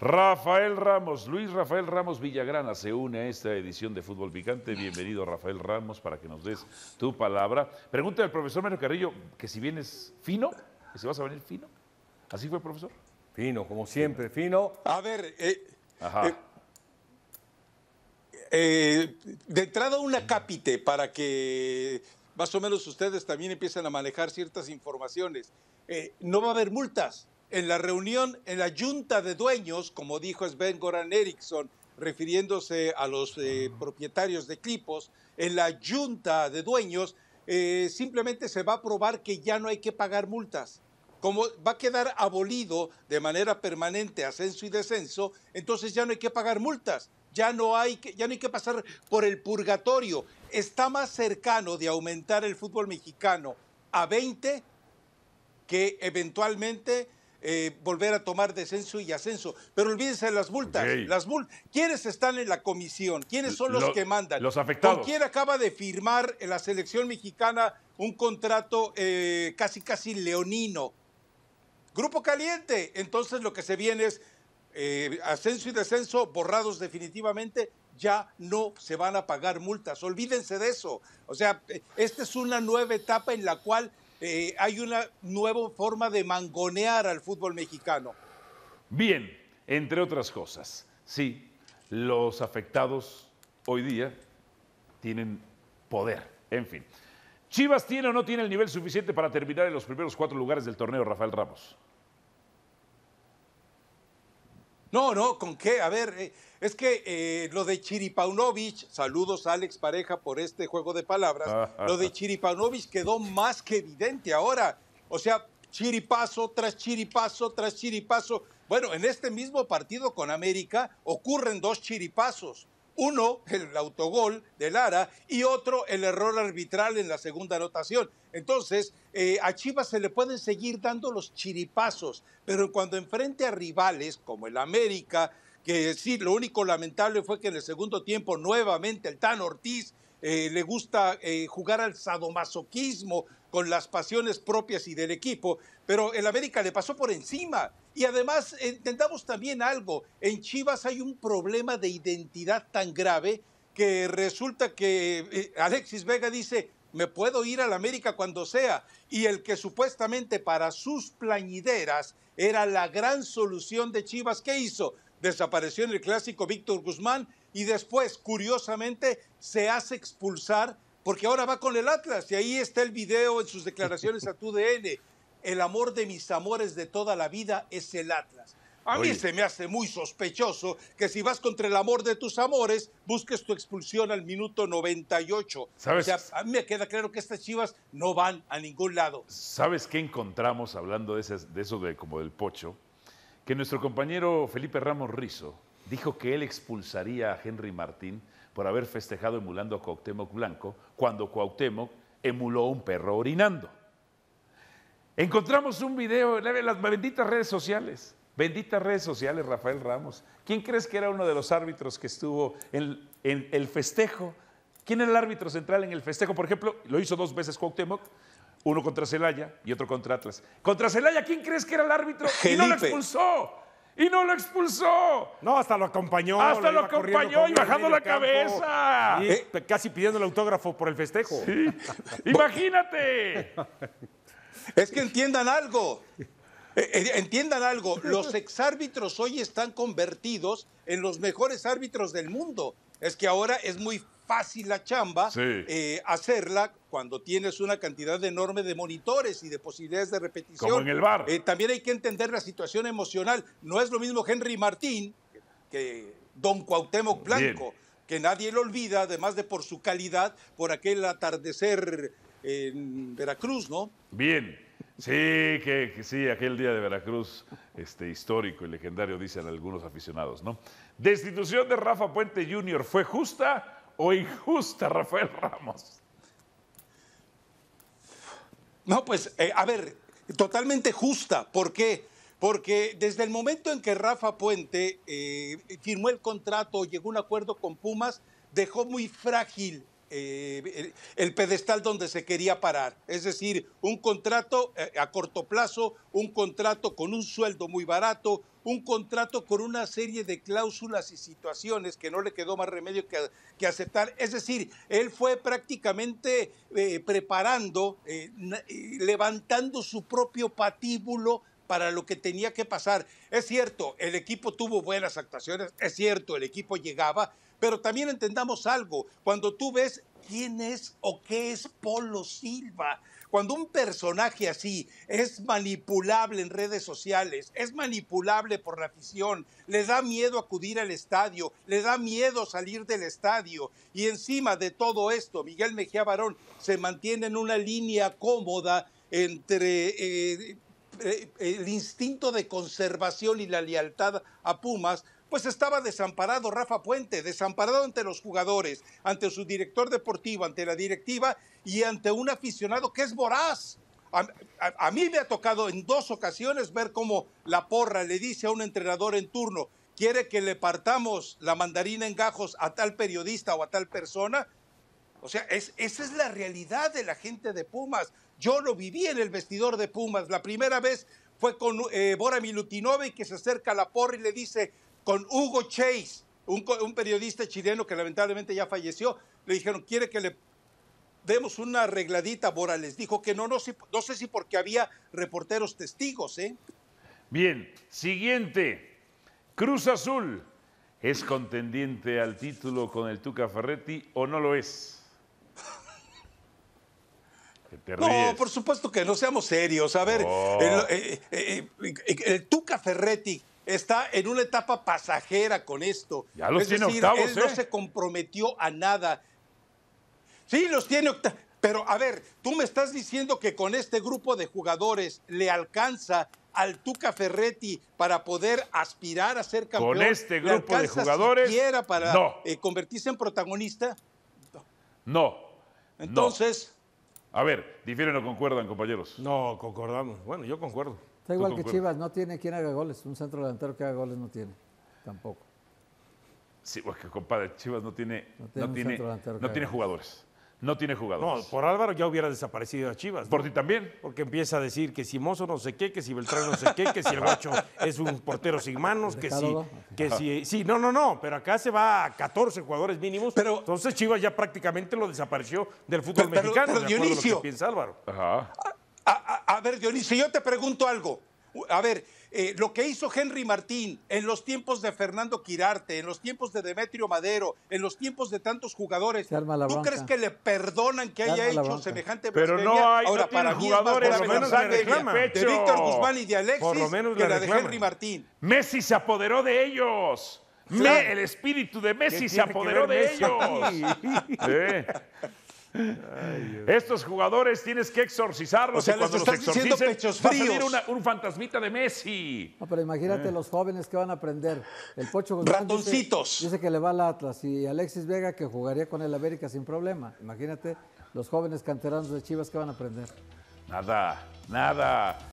Rafael Ramos, Luis Rafael Ramos Villagrana se une a esta edición de Fútbol Picante. Bienvenido Rafael Ramos para que nos des tu palabra. Pregunta al profesor Mario Carrillo que si vienes fino, que si vas a venir fino. ¿Así fue, profesor? Fino, como siempre, fino. A ver, eh, Ajá. Eh, eh, de entrada una cápite para que más o menos ustedes también empiecen a manejar ciertas informaciones. no va a haber multas, en la reunión en la Junta de Dueños, como dijo Sven Goran Eriksson, refiriéndose a los eh, propietarios de Clipos, en la Junta de Dueños, eh, simplemente se va a probar que ya no hay que pagar multas. Como va a quedar abolido de manera permanente ascenso y descenso, entonces ya no hay que pagar multas, ya no hay que, ya no hay que pasar por el purgatorio. Está más cercano de aumentar el fútbol mexicano a 20 que eventualmente eh, volver a tomar descenso y ascenso. Pero olvídense de las multas. Las ¿Quiénes están en la comisión? ¿Quiénes son los, que mandan? Los afectados. ¿Con quién acaba de firmar en la selección mexicana un contrato eh, casi, casi leonino? Grupo Caliente. Entonces lo que se viene es eh, ascenso y descenso borrados definitivamente ya no se van a pagar multas. Olvídense de eso. O sea, esta es una nueva etapa en la cual eh, hay una nueva forma de mangonear al fútbol mexicano. Bien, entre otras cosas, sí, los afectados hoy día tienen poder, en fin. ¿Chivas tiene o no tiene el nivel suficiente para terminar en los primeros cuatro lugares del torneo, Rafael Ramos? No, no, ¿con qué? A ver, eh, es que eh, lo de Chiripaunovich, saludos a Alex Pareja por este juego de palabras, lo de Chiripaunovich quedó más que evidente ahora. O sea, chiripazo tras chiripazo tras chiripazo. Bueno, en este mismo partido con América ocurren dos chiripazos. Uno, el autogol de Lara y otro, el error arbitral en la segunda anotación. Entonces, eh, a Chivas se le pueden seguir dando los chiripazos, pero cuando enfrente a rivales como el América, que sí, lo único lamentable fue que en el segundo tiempo nuevamente el Tan Ortiz eh, le gusta eh, jugar al sadomasoquismo con las pasiones propias y del equipo, pero el América le pasó por encima. Y además, entendamos también algo, en Chivas hay un problema de identidad tan grave que resulta que eh, Alexis Vega dice, me puedo ir al América cuando sea, y el que supuestamente para sus plañideras era la gran solución de Chivas, ¿qué hizo? Desapareció en el clásico Víctor Guzmán y después, curiosamente, se hace expulsar porque ahora va con el Atlas y ahí está el video en sus declaraciones a tu DN. El amor de mis amores de toda la vida es el Atlas. A mí se me hace muy sospechoso que si vas contra el amor de tus amores, busques tu expulsión al minuto 98. a mí me queda claro que estas chivas no van a ningún lado. ¿Sabes qué encontramos hablando de, de eso de como del pocho? Que nuestro compañero Felipe Ramos Rizo dijo que él expulsaría a Henry Martín por haber festejado emulando a Cuauhtémoc Blanco cuando Cuauhtémoc emuló a un perro orinando. Encontramos un video en las benditas redes sociales. Benditas redes sociales, Rafael Ramos. ¿Quién crees que era uno de los árbitros que estuvo en, el festejo? ¿Quién era el árbitro central en el festejo? Por ejemplo, lo hizo dos veces Cuauhtémoc, uno contra Celaya y otro contra Atlas. Contra Celaya, ¿quién crees que era el árbitro? Y no lo expulsó y no lo expulsó. No, hasta lo acompañó. Hasta lo, acompañó y bajando la cabeza. casi pidiendo el autógrafo por el festejo. Imagínate. Es que entiendan algo. Eh, eh, entiendan algo, los exárbitros hoy están convertidos en los mejores árbitros del mundo. Es que ahora es muy fácil la chamba eh, hacerla cuando tienes una cantidad enorme de monitores y de posibilidades de repetición. Como en el bar. Eh, también hay que entender la situación emocional. No es lo mismo Henry Martín que Don Cuauhtémoc Blanco, que nadie lo olvida, además de por su calidad, por aquel atardecer en Veracruz, ¿no? Bien. Sí, que, sí, aquel día de Veracruz, este, histórico y legendario, dicen algunos aficionados, ¿no? Destitución de Rafa Puente Jr. fue justa o injusta, Rafael Ramos? No, pues, eh, a ver, totalmente justa. ¿Por qué? Porque desde el momento en que Rafa Puente eh, firmó el contrato, o llegó a un acuerdo con Pumas, dejó muy frágil eh, el pedestal donde se quería parar. Es decir, un contrato eh, a corto plazo, un contrato con un sueldo muy barato, un contrato con una serie de cláusulas y situaciones que no le quedó más remedio que, que aceptar. Es decir, él fue prácticamente eh, preparando, levantando su propio patíbulo para lo que tenía que pasar. Es cierto, el equipo tuvo buenas actuaciones, es cierto, el equipo llegaba, pero también entendamos algo, cuando tú ves quién es o qué es Polo Silva, cuando un personaje así es manipulable en redes sociales, es manipulable por la afición, le da miedo acudir al estadio, le da miedo salir del estadio y encima de todo esto, Miguel Mejía Barón se mantiene en una línea cómoda entre... Eh, eh, el instinto de conservación y la lealtad a Pumas pues estaba desamparado Rafa Puente, desamparado ante los jugadores, ante su director deportivo, ante la directiva y ante un aficionado que es voraz. A, mí me ha tocado en dos ocasiones ver cómo la porra le dice a un entrenador en turno, quiere que le partamos la mandarina en gajos a tal periodista o a tal persona. O sea, esa es la realidad de la gente de Pumas. Yo lo viví en el vestidor de Pumas. La primera vez fue con eh, Bora y que se acerca a la porra y le dice, con Hugo Chase, un, periodista chileno que lamentablemente ya falleció. Le dijeron, ¿quiere que le demos una arregladita, Les Dijo que no, no, no sé si porque había reporteros testigos, ¿eh? Bien, siguiente. Cruz Azul. ¿Es contendiente al título con el Tuca Ferretti o no lo es? no, por supuesto que no, seamos serios. A ver, el, eh, eh, eh, el, Tuca Ferretti está en una etapa pasajera con esto. Ya los es tiene decir, él no ¿eh? se comprometió a nada. Sí, los tiene Pero a ver, tú me estás diciendo que con este grupo de jugadores le alcanza al Tuca Ferretti para poder aspirar a ser campeón. Con este grupo de jugadores. Siquiera para eh, convertirse en protagonista. No. Entonces. A ver, difieren o concuerdan, compañeros. No, concordamos. Bueno, yo concuerdo. Está igual que Chivas, no tiene quien haga goles. Un centro delantero que haga goles no tiene, tampoco. Sí, porque compadre, Chivas no tiene, no tiene, no jugadores. No tiene jugadores. No, por Álvaro ya hubiera desaparecido a Chivas. Por ti también. Porque empieza a decir que si Mozo no sé qué, que si Beltrán no sé qué, que si el es un portero sin manos, que si, que si. Sí, no, no, no. Pero acá se va a 14 jugadores mínimos. Pero, entonces Chivas ya prácticamente lo desapareció del fútbol mexicano. Pero, lo piensa Álvaro. Ajá. A, ver, Dionisio, yo te pregunto algo. A ver, eh, lo que hizo Henry Martín en los tiempos de Fernando Quirarte, en los tiempos de Demetrio Madero, en los tiempos de tantos jugadores, ¿tú crees que le perdonan que haya hecho semejante Pero no hay, Ahora, para más de Víctor Guzmán y de Alexis que la, de Henry Martín. Messi se apoderó de ellos. el espíritu de Messi se apoderó de ellos. Estos jugadores tienes que exorcizarlos. O sea, cuando diciendo pechos va a un fantasmita de Messi. No, pero imagínate eh. los jóvenes que van a aprender. El Pocho González Dice, dice, que le va al Atlas y Alexis Vega que jugaría con el América sin problema. Imagínate los jóvenes canteranos de Chivas que van a aprender. Nada, nada.